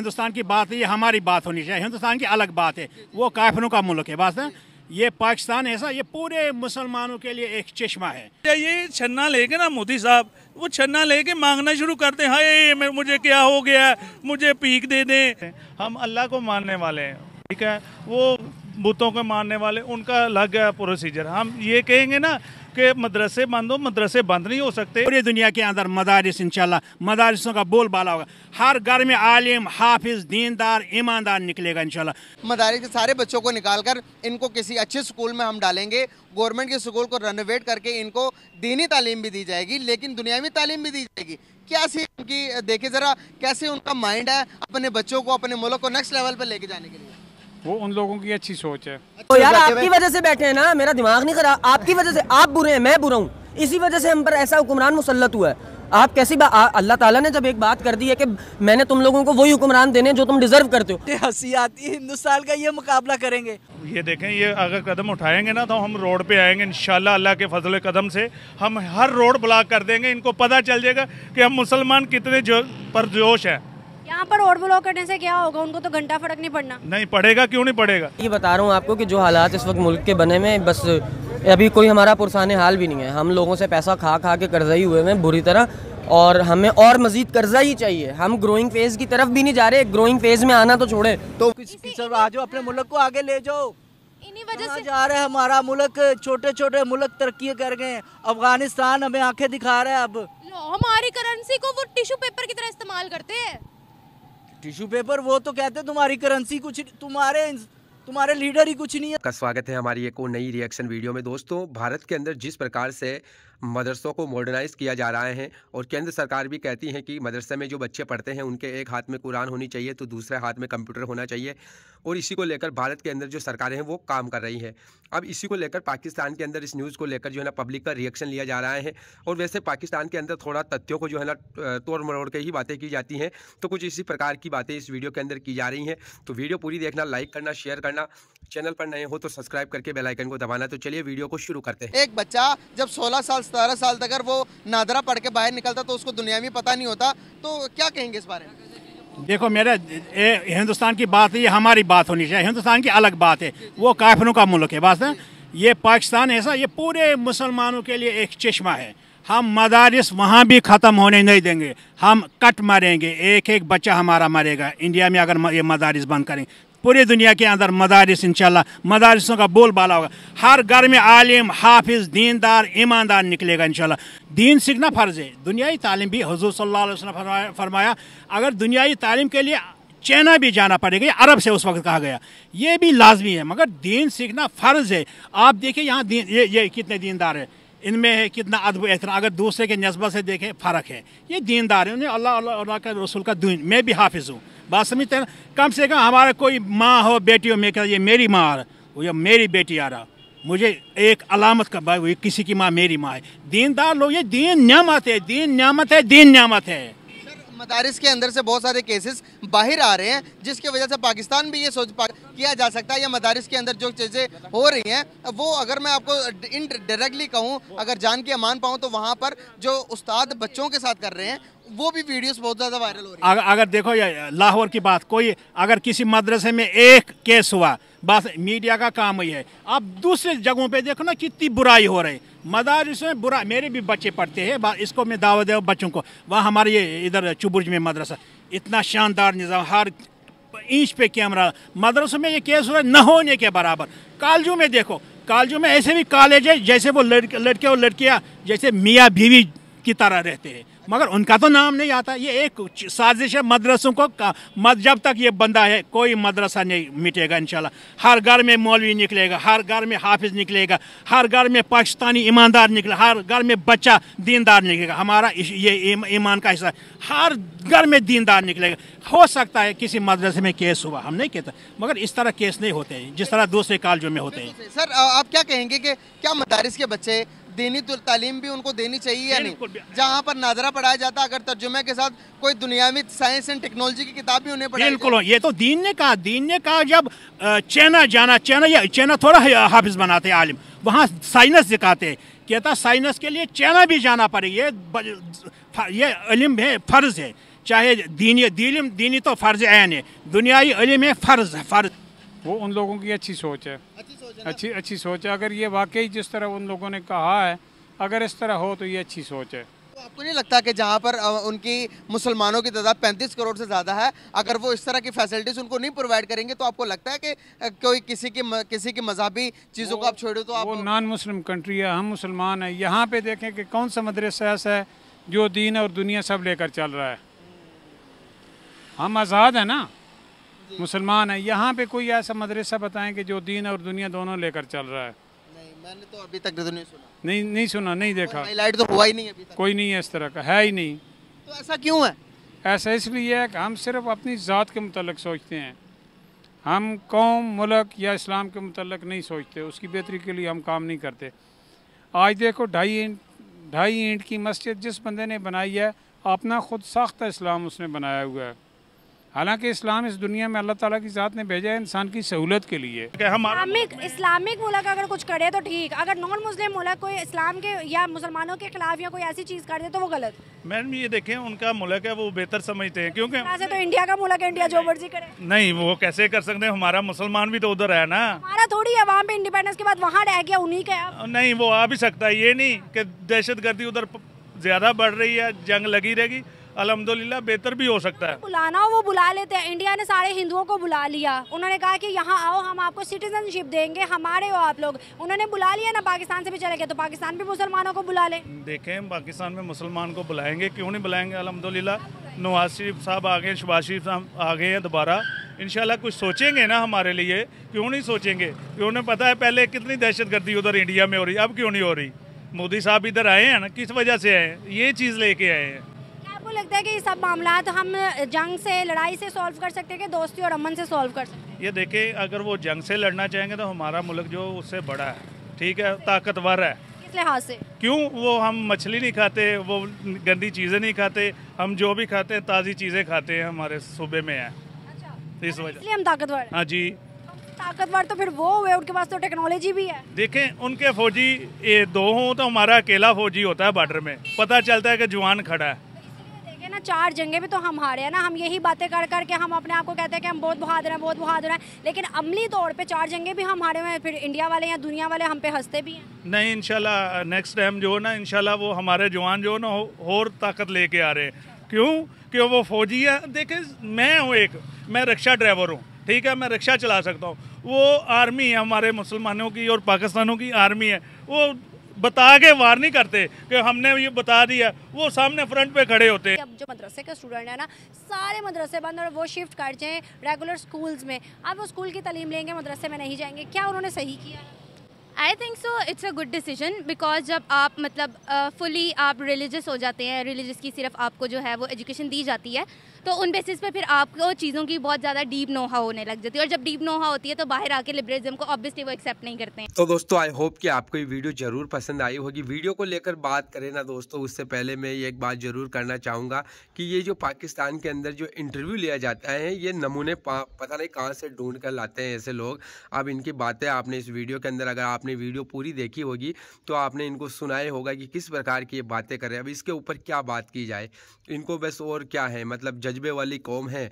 हिंदुस्तान की बात है ये हमारी बात होनी चाहिए हिंदुस्तान की अलग बात है वो काफिलों का मुल्क है बात है ये पाकिस्तान ऐसा ये पूरे मुसलमानों के लिए एक चश्मा है ये छन्ना लेके ना मोदी साहब वो छन्ना लेके मांगना शुरू करते हैं हाय मुझे क्या हो गया मुझे पीक दे दें हम अल्लाह को मानने वाले हैं ठीक है वो बूतों के मारने वाले उनका अलग प्रोसीजर हम ये कहेंगे ना कि मदरसे बंद हो मदरसे बंद नहीं हो सकते पूरी दुनिया के अंदर मदारस इंशाल्लाह मदारसों का बोल बाला होगा हर घर में आलिम हाफिज दीनदार ईमानदार निकलेगा इंशाल्लाह मदारस के सारे बच्चों को निकाल कर इनको किसी अच्छे स्कूल में हम डालेंगे गवर्नमेंट के स्कूल को रेनोवेट करके इनको दीनी तालीम भी दी जाएगी लेकिन दुनियावी तालीम भी दी जाएगी क्या सी उनकी देखे ज़रा कैसे उनका माइंड है अपने बच्चों को अपने मुल्क को नेक्स्ट लेवल पर लेके जाने के लिए वो उन लोगों की अच्छी सोच है तो यार अच्छा, आपकी वजह से बैठे हैं ना मेरा दिमाग नहीं खराब आपकी वजह से आप बुरे हैं मैं बुरा हूँ इसी वजह से हम पर ऐसा हुक्मरान मुसलत हुआ है आप कैसी बात अल्लाह ताला ने जब एक बात कर दी है कि मैंने तुम लोगों को वही हुक्मरान देने जो तुम डिजर्व करते हो हंसी आती है हिंदुस्तान का ये मुकाबला करेंगे ये देखें ये अगर कदम उठाएंगे ना तो हम रोड पे आएंगे इन अल्लाह के फजल कदम से हम हर रोड ब्लॉक कर देंगे इनको पता चल जाएगा कि हम मुसलमान कितने जो परजोश हैं यहाँ पर रोड ब्लॉक करने से क्या होगा उनको तो घंटा फर्क नहीं पड़ना नहीं पड़ेगा क्यों नहीं पड़ेगा ये बता रहा हूँ आपको कि जो हालात इस वक्त मुल्क के बने में बस अभी कोई हमारा पुरसाने हाल भी नहीं है हम लोगों से पैसा खा खा के कर्जा ही हुए हैं बुरी तरह और हमें और मजीद कर्जा ही चाहिए हम ग्रोइंग फेज की तरफ भी नहीं जा रहे ग्रोइंग फेज में आना तो छोड़े तो आज अपने मुल्क को आगे ले जाओ इन्हीं वजह से जा रहे हैं हमारा मुल्क छोटे छोटे मुल्क तरक्की कर गए अफगानिस्तान हमें आंखें दिखा रहा है अब हमारी करेंसी को वो टिश्यू पेपर की तरह इस्तेमाल करते हैं टिश्यू पेपर वो तो कहते तुम्हारी करेंसी कुछ तुम्हारे तुम्हारे लीडर ही कुछ नहीं है का स्वागत है हमारी एक और नई रिएक्शन वीडियो में दोस्तों भारत के अंदर जिस प्रकार से मदरसों को मॉडर्नाइज़ किया जा रहा है और केंद्र सरकार भी कहती है कि मदरसे में जो बच्चे पढ़ते हैं उनके एक हाथ में कुरान होनी चाहिए तो दूसरे हाथ में कंप्यूटर होना चाहिए और इसी को लेकर भारत के अंदर जो सरकारें हैं वो काम कर रही है अब इसी को लेकर पाकिस्तान के अंदर इस न्यूज़ को लेकर जो है ना पब्लिक का रिएक्शन लिया जा रहा है और वैसे पाकिस्तान के अंदर थोड़ा तथ्यों को जो है ना तोड़ मरोड़ के ही बातें की जाती हैं तो कुछ इसी प्रकार की बातें इस वीडियो के अंदर की जा रही हैं तो वीडियो पूरी देखना लाइक करना शेयर करना चैनल पर नए हो तो सब्सक्राइब करके बेल आइकन को दबाना तो चलिए वीडियो को शुरू करते हैं एक बच्चा जब 16 साल 17 साल तक अगर वो नादरा पढ़ के बाहर निकलता तो उसको दुनिया में पता नहीं होता तो क्या कहेंगे इस बारे में देखो मेरे ए, हिंदुस्तान की बात ये हमारी बात होनी चाहिए हिंदुस्तान की अलग बात है वो काफिलों का मुल्क है बात है ये पाकिस्तान ऐसा ये पूरे मुसलमानों के लिए एक चश्मा है हम मदारस वहाँ भी ख़त्म होने नहीं देंगे हम कट मरेंगे एक एक बच्चा हमारा मरेगा इंडिया में अगर ये मदारस बंद करें पूरी दुनिया के अंदर मदारस इनशाला मदारसों का बोल बाला होगा हर घर में आलिम हाफिज दीनदार ईमानदार निकलेगा इन दीन सीखना फ़र्ज है दुनियाई तालीम भी हजूर सल्ला फरमाया अगर दुनियाई तालीम के लिए चाइना भी जाना पड़ेगा अरब से उस वक्त कहा गया ये भी लाजमी है मगर दीन सीखना फ़र्ज़ है आप देखिए यहाँ दीन ये ये कितने दीनदार है इनमें है कितना अदब एहतरा अगर दूसरे के नस्बत से देखें फ़र्क है ये दीनदार है उन्हें अल्लाह अल्लाह का रसूल का दीन मैं भी हाफिज़ हूँ बात समझते हैं कम से कम हमारा कोई माँ हो बेटी हो मैं कहता ये मेरी माँ आ रहा वो ये मेरी बेटी आ रहा मुझे एक अलामत का भाई वही किसी की माँ मेरी माँ है दीनदार लोग ये दीन नियामत है दीन नियामत है दीन नियामत है मदारिस के अंदर से बहुत सारे केसेस बाहर आ रहे हैं जिसकी वजह से पाकिस्तान भी ये सोच किया जा सकता है या मदारिस के अंदर जो चीज़ें हो रही हैं वो अगर मैं आपको इन डायरेक्टली कहूँ अगर जान के अमान पाऊँ तो वहाँ पर जो उस्ताद बच्चों के साथ कर रहे हैं वो भी वीडियोस बहुत ज़्यादा वायरल हो रही है अगर, अगर देखो लाहौर की बात कोई अगर किसी मदरसे में एक केस हुआ बस मीडिया का काम ही है आप दूसरे जगहों पे देखो ना कितनी बुराई हो रही मदारस में बुरा मेरे भी बच्चे पढ़ते हैं इसको मैं दावा दे बच्चों को वह हमारे ये इधर चुबुर्ज में मदरसा इतना शानदार निज़ाम हर इंच पे कैमरा मदरसों में ये केस हो रहा है न होने के बराबर कालजू में देखो कालजू में ऐसे भी कॉलेज है जैसे वो लड़के लड़के और लड़कियाँ जैसे मियाँ बीवी की तरह रहते हैं मगर उनका तो नाम नहीं आता ये एक साजिश है मदरसों को जब तक ये बंदा है कोई मदरसा नहीं मिटेगा इंशाल्लाह हर घर में मौलवी निकलेगा हर घर में हाफिज निकलेगा हर घर में पाकिस्तानी ईमानदार निकले हर घर में बच्चा दीनदार निकलेगा हमारा ये ईमान का हिस्सा हर घर में दीनदार निकलेगा हो सकता है किसी मदरसे में केस हुआ हम नहीं कहते मगर इस तरह केस नहीं होते हैं जिस तरह दूसरे कालजों में होते हैं सर आप क्या कहेंगे कि क्या मदारस के बच्चे दीनी तो तालीम भी उनको देनी चाहिए या नहीं जहाँ पर नाजरा पढ़ाया जाता अगर तर्जुमे के साथ कोई दुनियावी साइंस एंड टेक्नोलॉजी की किताब भी उन्हें पढ़ाई बिल्कुल ये तो दीन ने कहा दीन ने कहा जब चैना जाना चैना या चैना थोड़ा हाफिज बनाते हैं आलिम वहाँ साइनस दिखाते कहता साइनस के लिए चैना भी जाना पड़े ये ये अलिम है फ़र्ज़ है चाहे दीनी दीनी तो फ़र्ज़ आन है दुनियाई अलिम है फ़र्ज़ फ़र्ज़ वो उन लोगों की अच्छी सोच है अच्छी सोच है अच्छी अच्छी सोच है अगर ये वाकई जिस तरह उन लोगों ने कहा है अगर इस तरह हो तो ये अच्छी सोच है तो आपको नहीं लगता कि जहाँ पर उनकी मुसलमानों की तादाद पैंतीस करोड़ से ज़्यादा है अगर वो इस तरह की फैसिलिटीज़ उनको नहीं प्रोवाइड करेंगे तो आपको लगता है कि कोई किसी की किसी की मजहबी चीज़ों को आप छोड़ो तो आप वो नॉन मुस्लिम कंट्री है हम मुसलमान हैं यहाँ पे देखें कि कौन सा मदरसा ऐसा है जो दीन और दुनिया सब लेकर चल रहा है हम आज़ाद हैं ना मुसलमान हैं यहाँ पे कोई ऐसा मदरसा बताएं कि जो दीन और दुनिया दोनों लेकर चल रहा है नहीं मैंने तो अभी तक नहीं सुना नहीं नहीं सुना नहीं देखा लाइट तो हुआ ही नहीं अभी तक कोई नहीं है इस तरह का है ही नहीं तो ऐसा क्यों है ऐसा इसलिए है कि हम सिर्फ अपनी ज़ात के मतलब सोचते हैं हम कौम मुलक या इस्लाम के मतलब नहीं सोचते उसकी बेहतरी के लिए हम काम नहीं करते आज देखो ढाई इंट ढाई इंट की मस्जिद जिस बंदे ने बनाई है अपना खुद साख्ता इस्लाम उसने बनाया हुआ है हालांकि इस्लाम इस दुनिया में अल्लाह ताला की ज़ात ने भेजा है इंसान की सहूलत के लिए इस्लामिक इस्लामिक मुल्क अगर कुछ करे तो ठीक अगर नॉन मुस्लिम मुल्क कोई इस्लाम के या मुसलमानों के खिलाफ या कोई ऐसी चीज़ कर दे तो वो गलत मैडम ये देखें उनका मुल्क है वो बेहतर समझते हैं क्योंकि वैसे तो इंडिया का मुल्क है इंडिया जो मर्जी करे नहीं वो कैसे कर सकते हैं हमारा मुसलमान भी तो उधर है ना हमारा थोड़ी है वहाँ पे इंडिपेंडेंस के बाद वहाँ रह गया उन्हीं का नहीं वो आ भी सकता है ये नहीं की दहशत गर्दी उधर ज़्यादा बढ़ रही है जंग लगी रहेगी अलहमदुल्ला बेहतर भी हो सकता है बुलाना हो वो बुला लेते हैं इंडिया ने सारे हिंदुओं को बुला लिया उन्होंने कहा कि यहाँ आओ हम आपको सिटीजनशिप देंगे हमारे हो आप लोग उन्होंने बुला लिया ना पाकिस्तान से भी चले गए तो पाकिस्तान भी मुसलमानों को बुला ले देखें पाकिस्तान में मुसलमान को बुलाएंगे क्यों नहीं बुलाएंगे अलहमदुल्ला नवाज शरीफ साहब आ गए शबाज शरीफ साहब आ गए हैं दोबारा इन कुछ सोचेंगे ना हमारे लिए क्यों नहीं सोचेंगे क्यों उन्हें पता है पहले कितनी दहशतगर्दी उधर इंडिया में हो रही अब क्यों नहीं हो रही मोदी साहब इधर आए हैं ना किस वजह से आए हैं ये चीज़ लेके आए हैं आपको लगता है कि ये सब मामला हम जंग से लड़ाई से सॉल्व कर सकते हैं कि दोस्ती और अमन से सॉल्व कर सकते हैं ये देखिए अगर वो जंग से लड़ना चाहेंगे तो हमारा मुल्क जो उससे बड़ा है ठीक है ताकतवर है किस लिहाज से क्यों वो हम मछली नहीं खाते वो गंदी चीज़ें नहीं खाते हम जो भी खाते हैं ताज़ी चीज़ें खाते हैं हमारे सूबे में है अच्छा, इस मतलब वजह हम ताकतवर हाँ जी ताकतवर तो फिर वो हुए उनके पास तो टेक्नोलॉजी भी है देखें उनके फौजी ये दो हों तो हमारा अकेला फौजी होता है बॉर्डर में पता चलता है कि जवान खड़ा है चार जंगे भी तो हम हारे हैं ना हम यही बातें कर कर के हम अपने आप को कहते हैं कि हम बहुत बहादुर हैं बहुत बहादुर हैं लेकिन अमली तौर पे चार जंगे भी हम हारे हुए हैं फिर इंडिया वाले या दुनिया वाले हम पे हंसते भी हैं नहीं इनशाला नेक्स्ट टाइम जो है ना इनशाला वो हमारे जवान जो है ना और ताकत लेके आ रहे हैं क्यों क्यों वो फौजी है देखे मैं हूँ एक मैं रिक्शा ड्राइवर हूँ ठीक है मैं रिक्शा चला सकता हूँ वो आर्मी है हमारे मुसलमानों की और पाकिस्तानों की आर्मी है वो बता के वार नहीं करते कि हमने ये बता दिया वो सामने फ्रंट पे खड़े होते हैं अब जो मदरसे के स्टूडेंट है ना सारे मदरसे बंद और वो शिफ्ट कर जाए रेगुलर स्कूल्स में अब वो स्कूल की तलीम लेंगे मदरसे में नहीं जाएंगे क्या उन्होंने सही किया है I think so it's a good decision because जब आप मतलब फुली uh, आप रिलीजस हो जाते हैं रिलीजस की सिर्फ आपको जो है वो एजुकेशन दी जाती है तो उन बेसिस पे फिर आपको चीज़ों की बहुत ज़्यादा डीप नोहा होने लग जाती है और जब डीप नोहा होती है तो बाहर आके लिबरलिज्म को ऑब्वियसली वो एक्सेप्ट नहीं करते हैं तो दोस्तों आई होप कि आपको ये वीडियो जरूर पसंद आई होगी वीडियो को लेकर बात करें ना दोस्तों उससे पहले मैं ये एक बात जरूर करना चाहूँगा कि ये जो पाकिस्तान के अंदर जो इंटरव्यू लिया जाता है ये नमूने पता नहीं कहाँ से ढूंढ कर लाते हैं ऐसे लोग अब इनकी बातें आपने इस वीडियो के अंदर अगर आपने आपने वीडियो पूरी देखी होगी तो आपने इनको सुनाए होगा कि किस प्रकार की ये बातें कर रहे हैं अब इसके ऊपर क्या बात की जाए इनको बस और क्या है मतलब जज्बे वाली कौम है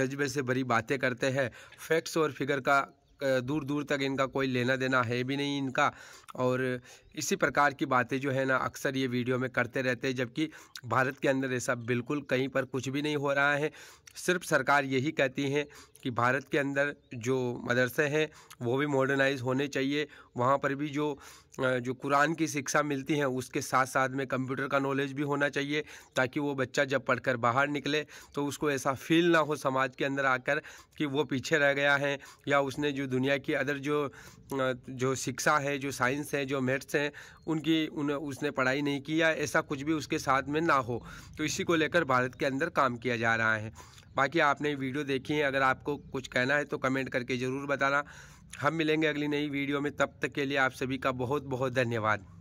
जज्बे से भरी बातें करते हैं फैक्ट्स और फिगर का दूर दूर तक इनका कोई लेना देना है भी नहीं इनका और इसी प्रकार की बातें जो है ना अक्सर ये वीडियो में करते रहते हैं जबकि भारत के अंदर ऐसा बिल्कुल कहीं पर कुछ भी नहीं हो रहा है सिर्फ सरकार यही कहती है कि भारत के अंदर जो मदरसे हैं वो भी मॉडर्नाइज होने चाहिए वहाँ पर भी जो जो कुरान की शिक्षा मिलती है उसके साथ साथ में कंप्यूटर का नॉलेज भी होना चाहिए ताकि वो बच्चा जब पढ़कर बाहर निकले तो उसको ऐसा फील ना हो समाज के अंदर आकर कि वो पीछे रह गया है या उसने जो दुनिया की अदर जो जो शिक्षा है जो साइंस साइंस हैं जो मैथ्स हैं उनकी उन उसने पढ़ाई नहीं की या ऐसा कुछ भी उसके साथ में ना हो तो इसी को लेकर भारत के अंदर काम किया जा रहा है बाकी आपने वीडियो देखी है अगर आपको कुछ कहना है तो कमेंट करके ज़रूर बताना हम मिलेंगे अगली नई वीडियो में तब तक के लिए आप सभी का बहुत बहुत धन्यवाद